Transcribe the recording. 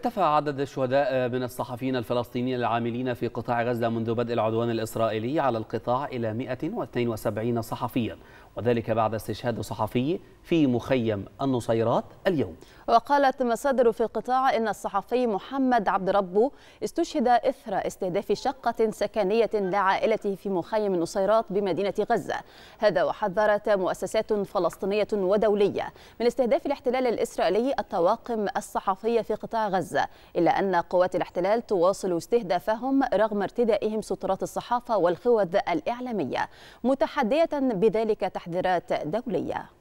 اكتفى عدد الشهداء من الصحفيين الفلسطينيين العاملين في قطاع غزة منذ بدء العدوان الإسرائيلي على القطاع إلى 172 صحفيا وذلك بعد استشهاد صحفي في مخيم النصيرات اليوم وقالت مصادر في القطاع إن الصحفي محمد عبد ربه استشهد إثر استهداف شقة سكنية لعائلته في مخيم النصيرات بمدينة غزة هذا وحذرت مؤسسات فلسطينية ودولية من استهداف الاحتلال الإسرائيلي الطواقم الصحفية في قطاع غزة غزة إلا أن قوات الاحتلال تواصل استهدافهم رغم ارتدائهم سترات الصحافة والخوذ الإعلامية متحدية بذلك تحذيرات دولية